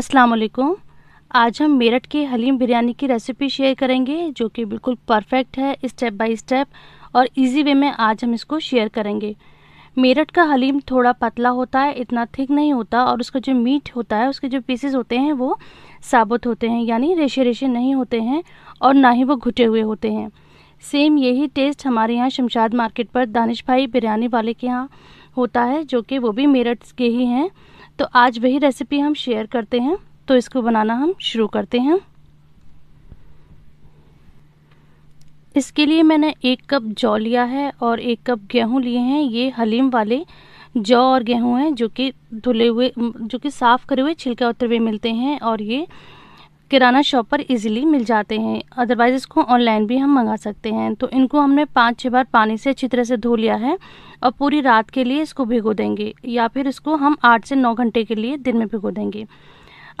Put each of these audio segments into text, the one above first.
अस्सलाम वालेकुम आज हम मेरठ के हलीम बिरयानी की रेसिपी शेयर करेंगे जो कि बिल्कुल परफेक्ट है स्टेप बाय स्टेप और इजी वे में आज हम इसको शेयर करेंगे मेरठ का हलीम थोड़ा पतला होता है इतना थिक नहीं होता और उसका जो मीट होता है उसके जो पीसेस होते हैं वो साबुत होते हैं यानी रेशे रेशे नहीं होते हैं और ना ही वो घुटे हुए होते हैं सेम यही टेस्ट हमारे यहाँ शमशाद मार्केट पर दानिश भाई बिरयानी वाले के यहाँ होता है जो कि वो भी मेरठ के ही हैं तो आज वही रेसिपी हम शेयर करते हैं तो इसको बनाना हम शुरू करते हैं इसके लिए मैंने एक कप जौ लिया है और एक कप गेहूं लिए हैं ये हलीम वाले जौ और गेहूं हैं जो कि धुले हुए जो कि साफ़ करे हुए छिलका उतरे हुए मिलते हैं और ये किराना शॉप पर इजीली मिल जाते हैं अदरवाइज़ इसको ऑनलाइन भी हम मंगा सकते हैं तो इनको हमने पाँच छः बार पानी से अच्छी तरह से धो लिया है और पूरी रात के लिए इसको भिगो देंगे या फिर इसको हम आठ से नौ घंटे के लिए दिन में भिगो देंगे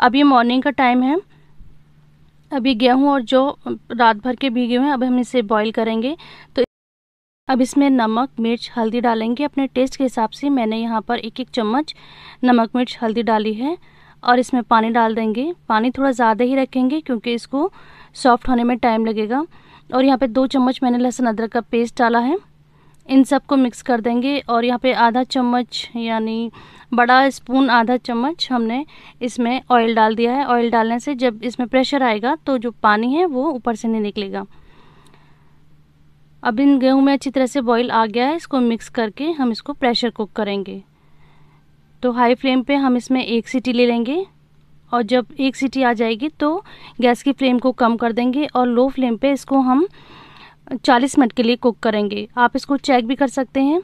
अब ये मॉर्निंग का टाइम है अभी गेहूँ और जो रात भर के भीगे हुए हैं अब हम इसे बॉईल करेंगे तो अब इसमें नमक मिर्च हल्दी डालेंगे अपने टेस्ट के हिसाब से मैंने यहाँ पर एक एक चम्मच नमक मिर्च हल्दी डाली है और इसमें पानी डाल देंगे पानी थोड़ा ज़्यादा ही रखेंगे क्योंकि इसको सॉफ्ट होने में टाइम लगेगा और यहाँ पे दो चम्मच मैंने लहसुन अदरक का पेस्ट डाला है इन सब को मिक्स कर देंगे और यहाँ पे आधा चम्मच यानी बड़ा स्पून आधा चम्मच हमने इसमें ऑयल डाल दिया है ऑयल डालने से जब इसमें प्रेशर आएगा तो जो पानी है वो ऊपर से नहीं निकलेगा अब इन गेहूँ में अच्छी तरह से बॉईल आ गया है इसको मिक्स करके हम इसको प्रेशर कुक करेंगे तो हाई फ्लेम पे हम इसमें एक सीटी ले लेंगे और जब एक सीटी आ जाएगी तो गैस की फ्लेम को कम कर देंगे और लो फ्लेम पे इसको हम 40 मिनट के लिए कुक करेंगे आप इसको चेक भी कर सकते हैं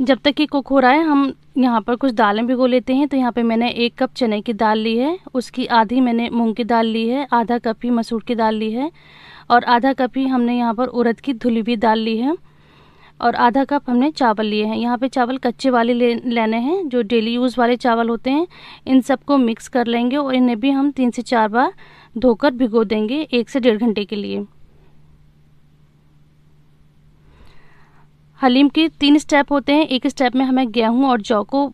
जब तक ये कुक हो रहा है हम यहाँ पर कुछ दालें भिगो लेते हैं तो यहाँ पे मैंने एक कप चने की दाल ली है उसकी आधी मैंने मूंग की दाल ली है आधा कप ही मसूर की दाल ली है और आधा कप ही हमने यहाँ पर उड़द की धुली हुई दाल ली है और आधा कप हमने चावल लिए हैं यहाँ पे चावल कच्चे वाले ले लेने हैं जो डेली यूज़ वाले चावल होते हैं इन सबको मिक्स कर लेंगे और इन्हें भी हम तीन से चार बार धोकर भिगो देंगे एक से डेढ़ घंटे के लिए हलीम के तीन स्टेप होते हैं एक स्टेप में हमें गेहूँ और जौ को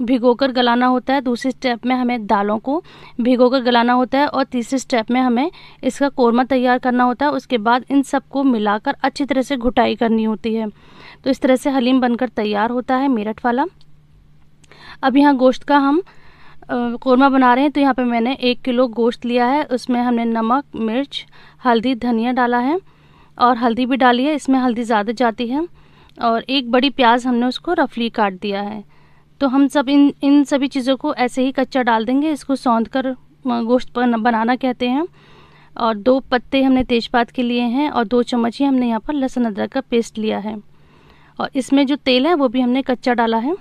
भिगोकर गलाना होता है दूसरे स्टेप में हमें दालों को भिगोकर गलाना होता है और तीसरे स्टेप में हमें इसका कोरमा तैयार करना होता है उसके बाद इन सबको मिलाकर अच्छी तरह से घुटाई करनी होती है तो इस तरह से हलीम बनकर तैयार होता है मेरठ वाला अब यहाँ गोश्त का हम कोरमा बना रहे हैं तो यहाँ पर मैंने एक किलो गोश्त लिया है उसमें हमने नमक मिर्च हल्दी धनिया डाला है और हल्दी भी डाली है इसमें हल्दी ज़्यादा जाती है और एक बड़ी प्याज हमने उसको रफली काट दिया है तो हम सब इन इन सभी चीज़ों को ऐसे ही कच्चा डाल देंगे इसको सौंध कर गोश्त बनाना कहते हैं और दो पत्ते हमने तेज़पात के लिए हैं और दो चम्मच ही हमने यहाँ पर लहसुन अदरक का पेस्ट लिया है और इसमें जो तेल है वो भी हमने कच्चा डाला है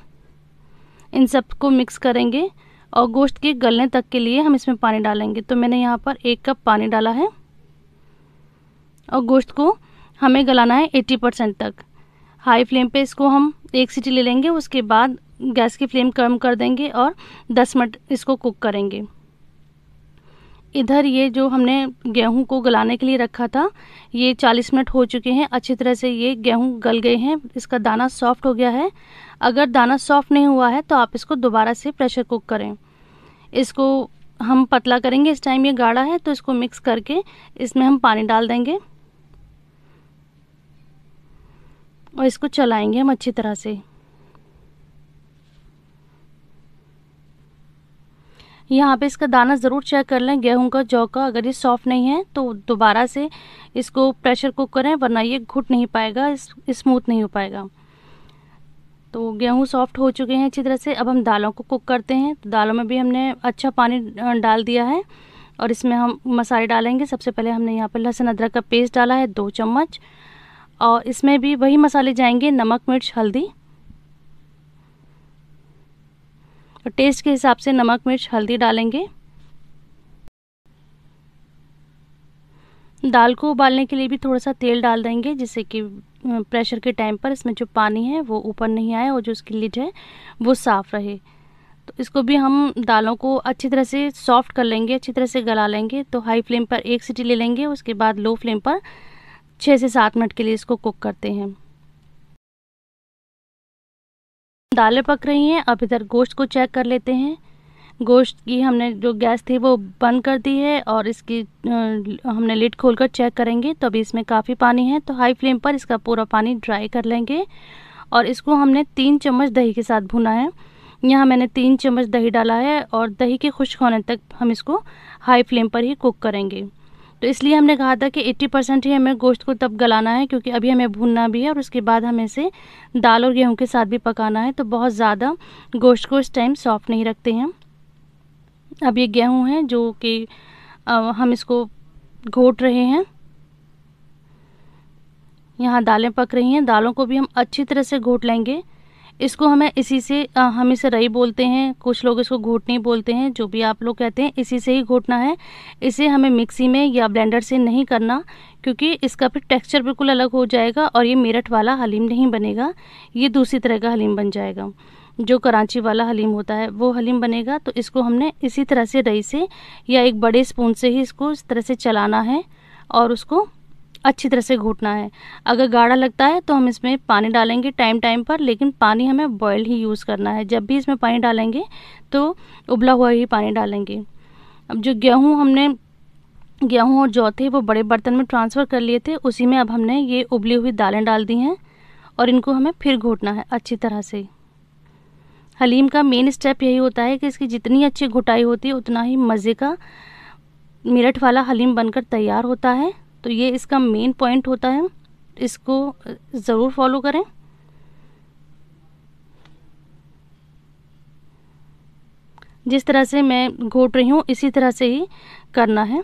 इन सब को मिक्स करेंगे और गोश्त के गलने तक के लिए हम इसमें पानी डालेंगे तो मैंने यहाँ पर एक कप पानी डाला है और गोश्त को हमें गलाना है 80 परसेंट तक हाई फ्लेम पे इसको हम एक सीटी ले लेंगे उसके बाद गैस की फ्लेम कम कर देंगे और 10 मिनट इसको कुक करेंगे इधर ये जो हमने गेहूं को गलाने के लिए रखा था ये 40 मिनट हो चुके हैं अच्छी तरह से ये गेहूं गल गए हैं इसका दाना सॉफ्ट हो गया है अगर दाना सॉफ्ट नहीं हुआ है तो आप इसको दोबारा से प्रेशर कुक करें इसको हम पतला करेंगे इस टाइम ये गाढ़ा है तो इसको मिक्स करके इसमें हम पानी डाल देंगे और इसको चलाएंगे हम अच्छी तरह से यहाँ पे इसका दाना ज़रूर चेक कर लें गेहूं का जौ का अगर ये सॉफ्ट नहीं है तो दोबारा से इसको प्रेशर कुक करें वरना ये घुट नहीं पाएगा स्मूथ नहीं हो पाएगा तो गेहूँ सॉफ्ट हो चुके हैं अच्छी तरह से अब हम दालों को कुक करते हैं तो दालों में भी हमने अच्छा पानी डाल दिया है और इसमें हम मसाले डालेंगे सबसे पहले हमने यहाँ पर लहसुन अदरक का पेस्ट डाला है दो चम्मच और इसमें भी वही मसाले जाएंगे नमक मिर्च हल्दी और टेस्ट के हिसाब से नमक मिर्च हल्दी डालेंगे दाल को उबालने के लिए भी थोड़ा सा तेल डाल देंगे जिससे कि प्रेशर के टाइम पर इसमें जो पानी है वो ऊपर नहीं आए और जो उसकी लिड है वो साफ़ रहे तो इसको भी हम दालों को अच्छी तरह से सॉफ्ट कर लेंगे अच्छी तरह से गला लेंगे तो हाई फ्लेम पर एक सीटी ले लेंगे उसके बाद लो फ्लेम पर छः से सात मिनट के लिए इसको कुक करते हैं दालें पक रही हैं अब इधर गोश्त को चेक कर लेते हैं गोश्त की हमने जो गैस थी वो बंद कर दी है और इसकी हमने लिड खोलकर चेक करेंगे तो अभी इसमें काफ़ी पानी है तो हाई फ्लेम पर इसका पूरा पानी ड्राई कर लेंगे और इसको हमने तीन चम्मच दही के साथ भुना है यहाँ मैंने तीन चम्मच दही डाला है और दही के खुश्क होने तक हम इसको हाई फ्लेम पर ही कुक करेंगे तो इसलिए हमने कहा था कि 80 परसेंट ही हमें गोश्त को तब गलाना है क्योंकि अभी हमें भूनना भी है और उसके बाद हमें इसे दाल और गेहूं के साथ भी पकाना है तो बहुत ज़्यादा गोश्त को इस टाइम सॉफ्ट नहीं रखते हैं अब ये गेहूं है जो कि हम इसको घोट रहे हैं यहाँ दालें पक रही हैं दालों को भी हम अच्छी तरह से घोट लेंगे इसको हमें इसी से हम इसे रई बोलते हैं कुछ लोग इसको घोटनी बोलते हैं जो भी आप लोग कहते हैं इसी से ही घोटना है इसे हमें मिक्सी में या ब्लेंडर से नहीं करना क्योंकि इसका फिर टेक्सचर बिल्कुल अलग हो जाएगा और ये मेरठ वाला हलीम नहीं बनेगा ये दूसरी तरह का हलीम बन जाएगा जो कराची वाला हलीम होता है वो हलीम बनेगा तो इसको हमने इसी तरह से रई से या एक बड़े स्पून से ही इसको इस तरह से चलाना है और उसको अच्छी तरह से घूटना है अगर गाढ़ा लगता है तो हम इसमें पानी डालेंगे टाइम टाइम पर लेकिन पानी हमें बॉयल ही यूज़ करना है जब भी इसमें पानी डालेंगे तो उबला हुआ ही पानी डालेंगे अब जो गेहूँ हमने गेहूँ और जौ थे वो बड़े बर्तन में ट्रांसफ़र कर लिए थे उसी में अब हमने ये उबली हुई दालें डाल दी हैं और इनको हमें फिर घोटना है अच्छी तरह से हलीम का मेन स्टेप यही होता है कि इसकी जितनी अच्छी घुटाई होती है उतना ही मज़े का मिरठ वाला हलीम बनकर तैयार होता है तो ये इसका मेन पॉइंट होता है इसको ज़रूर फॉलो करें जिस तरह से मैं घोट रही हूँ इसी तरह से ही करना है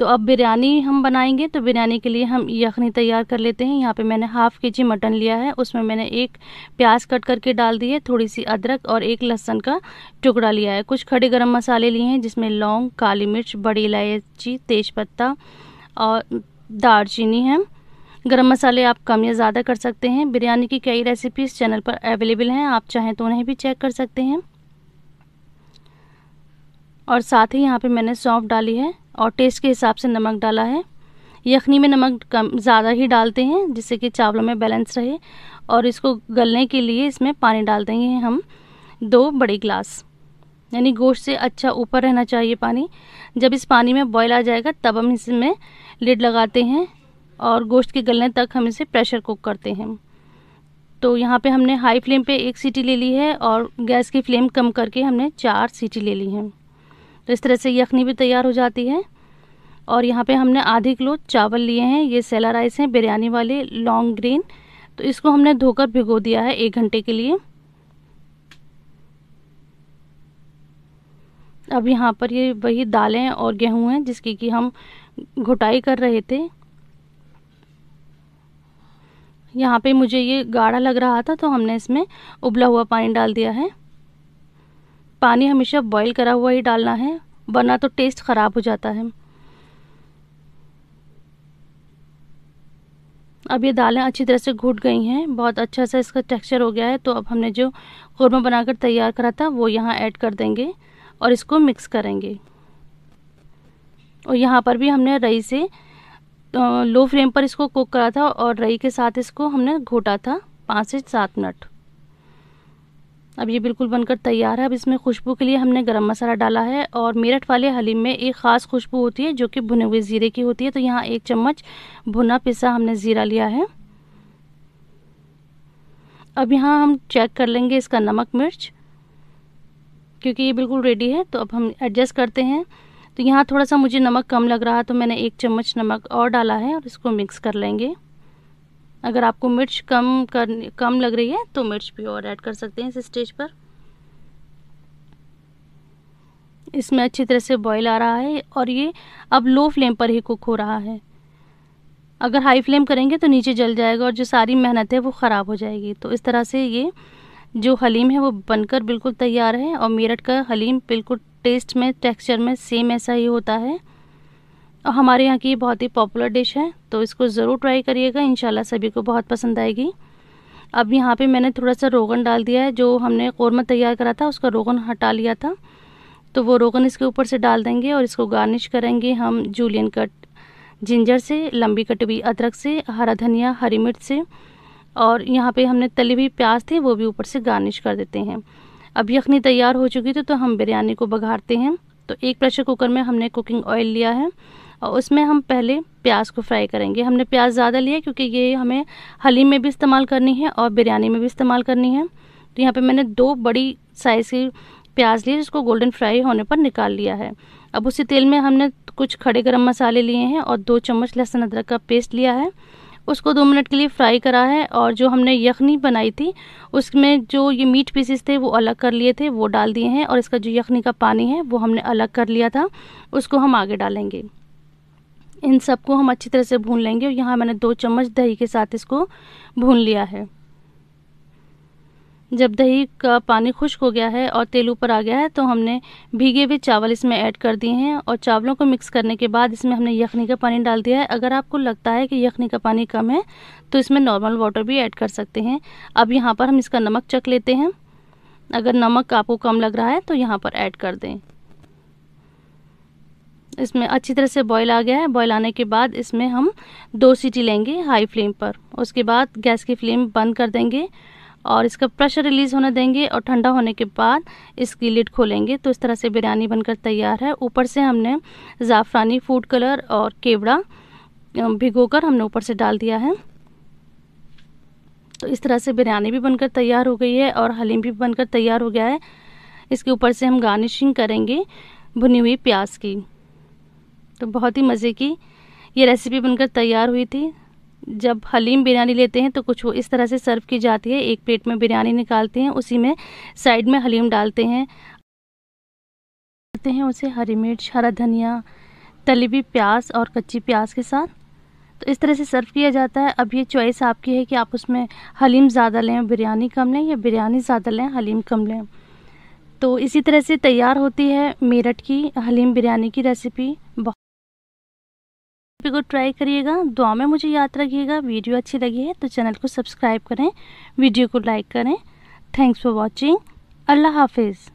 तो अब बिरयानी हम बनाएंगे तो बिरयानी के लिए हम यखनी तैयार कर लेते हैं यहाँ पे मैंने हाफ़ के जी मटन लिया है उसमें मैंने एक प्याज कट करके डाल दी है थोड़ी सी अदरक और एक लहसन का टुकड़ा लिया है कुछ खड़े गरम मसाले लिए हैं जिसमें लौंग काली मिर्च बड़ी इलायची तेज़पत्ता और दालचीनी है गरम मसाले आप कम या ज़्यादा कर सकते हैं बिरयानी की कई रेसिपीज़ चैनल पर अवेलेबल हैं आप चाहें तो उन्हें भी चेक कर सकते हैं और साथ ही यहाँ पे मैंने सौंफ डाली है और टेस्ट के हिसाब से नमक डाला है यखनी में नमक कम ज़्यादा ही डालते हैं जिससे कि चावलों में बैलेंस रहे और इसको गलने के लिए इसमें पानी डाल देंगे हम दो बड़े गिलास यानी गोश्त से अच्छा ऊपर रहना चाहिए पानी जब इस पानी में बॉयल आ जाएगा तब हम इसमें लिड लगाते हैं और गोश्त के गलने तक हम इसे प्रेशर कुक करते हैं तो यहाँ पे हमने हाई फ्लेम पे एक सीटी ले ली है और गैस की फ्लेम कम करके हमने चार सीटी ले ली है तो इस तरह से यखनी भी तैयार हो जाती है और यहाँ पे हमने आधे किलो चावल लिए हैं ये सेला राइस हैं बिरयानी वाले लॉन्ग ग्रीन तो इसको हमने धोकर भिगो दिया है एक घंटे के लिए अब यहाँ पर ये वही दालें और गेहूँ हैं जिसकी कि हम घुटाई कर रहे थे यहाँ पे मुझे ये गाढ़ा लग रहा था तो हमने इसमें उबला हुआ पानी डाल दिया है पानी हमेशा बॉईल करा हुआ ही डालना है वरना तो टेस्ट ख़राब हो जाता है अब ये दालें अच्छी तरह से घुट गई हैं बहुत अच्छा सा इसका टेक्सचर हो गया है तो अब हमने जो कौरमा बनाकर तैयार करा था वो यहाँ ऐड कर देंगे और इसको मिक्स करेंगे और यहाँ पर भी हमने रई से लो फ्लेम पर इसको कुक करा था और रई के साथ इसको हमने घोटा था पाँच से सात मिनट अब ये बिल्कुल बनकर तैयार है अब इसमें खुशबू के लिए हमने गरम मसाला डाला है और मेरठ वाले हलीम में एक ख़ास खुशबू होती है जो कि भुने हुए ज़ीरे की होती है तो यहाँ एक चम्मच भुना पिसा हमने ज़ीरा लिया है अब यहाँ हम चेक कर लेंगे इसका नमक मिर्च क्योंकि ये बिल्कुल रेडी है तो अब हम एडजस्ट करते हैं तो यहाँ थोड़ा सा मुझे नमक कम लग रहा है तो मैंने एक चम्मच नमक और डाला है और इसको मिक्स कर लेंगे अगर आपको मिर्च कम कर कम लग रही है तो मिर्च भी और ऐड कर सकते हैं इस स्टेज पर इसमें अच्छी तरह से बॉईल आ रहा है और ये अब लो फ्लेम पर ही कुक हो रहा है अगर हाई फ्लेम करेंगे तो नीचे जल जाएगा और जो सारी मेहनत है वो ख़राब हो जाएगी तो इस तरह से ये जो हलीम है वो बनकर बिल्कुल तैयार है और मेरठ का हलीम बिल्कुल टेस्ट में टेक्सचर में सेम ऐसा ही होता है और हमारे यहाँ की ये बहुत ही पॉपुलर डिश है तो इसको ज़रूर ट्राई करिएगा इन सभी को बहुत पसंद आएगी अब यहाँ पे मैंने थोड़ा सा रोगन डाल दिया है जो हमने कौरमा तैयार करा था उसका रोगन हटा लिया था तो वो रोगन इसके ऊपर से डाल देंगे और इसको गार्निश करेंगे हम जूलियन कट जिंजर से लंबी कटी हुई अदरक से हरा धनिया हरी मिर्च से और यहाँ पे हमने तली हुई प्याज थी वो भी ऊपर से गार्निश कर देते हैं अब यखनी तैयार हो चुकी थी तो हम बिरयानी को बघारते हैं तो एक प्रेशर कुकर में हमने कुकिंग ऑयल लिया है और उसमें हम पहले प्याज को फ्राई करेंगे हमने प्याज ज़्यादा लिया क्योंकि ये हमें हलीम में भी इस्तेमाल करनी है और बिरयानी में भी इस्तेमाल करनी है तो यहाँ पे मैंने दो बड़ी साइज़ की प्याज ली जिसको गोल्डन फ्राई होने पर निकाल लिया है अब उसी तेल में हमने कुछ खड़े गरम मसाले लिए हैं और दो चम्मच लहसुन अदरक का पेस्ट लिया है उसको दो मिनट के लिए फ्राई करा है और जो हमने यखनी बनाई थी उसमें जो ये मीट पीसेस थे वो अलग कर लिए थे वो डाल दिए हैं और इसका जो यखनी का पानी है वो हमने अलग कर लिया था उसको हम आगे डालेंगे इन सबको हम अच्छी तरह से भून लेंगे और यहाँ मैंने दो चम्मच दही के साथ इसको भून लिया है जब दही का पानी खुश्क हो गया है और तेल ऊपर आ गया है तो हमने भीगे हुए चावल इसमें ऐड कर दिए हैं और चावलों को मिक्स करने के बाद इसमें हमने यखनी का पानी डाल दिया है अगर आपको लगता है कि यखनी का पानी कम है तो इसमें नॉर्मल वाटर भी ऐड कर सकते हैं अब यहाँ पर हम इसका नमक चख लेते हैं अगर नमक आपको कम लग रहा है तो यहाँ पर ऐड कर दें इसमें अच्छी तरह से बॉयल आ गया है बॉयल आने के बाद इसमें हम दो सीटी लेंगे हाई फ्लेम पर उसके बाद गैस की फ्लेम बंद कर देंगे और इसका प्रेशर रिलीज़ होने देंगे और ठंडा होने के बाद इसकी लिड खोलेंगे तो इस तरह से बिरयानी बनकर तैयार है ऊपर से हमने ज़ाफ़रानी फूड कलर और केवड़ा भिगोकर हमने ऊपर से डाल दिया है तो इस तरह से बिरयानी भी बनकर तैयार हो गई है और हलीम भी बनकर तैयार हो गया है इसके ऊपर से हम गार्निशिंग करेंगे भुनी हुई प्याज की तो बहुत ही मज़े की ये रेसिपी बनकर तैयार हुई थी जब हलीम बिरयानी लेते हैं तो कुछ वो इस तरह से सर्व की जाती है एक प्लेट में बिरयानी निकालते हैं उसी में साइड में हलीम डालते हैं करते हैं उसे हरी मिर्च हरा धनिया तली हुई प्याज और कच्ची प्याज के साथ तो इस तरह से सर्व किया जाता है अब ये चॉइस आपकी है कि आप उसमें हलीम ज़्यादा लें बिरयानी कम लें या बिरयानी ज़्यादा लें हलीम कम लें तो इसी तरह से तैयार होती है मेरठ की हलीम बिरयानी की रेसिपी को ट्राई करिएगा दुआ में मुझे याद रखिएगा वीडियो अच्छी लगी है तो चैनल को सब्सक्राइब करें वीडियो को लाइक करें थैंक्स फॉर वॉचिंग अल्लाह हाफिज़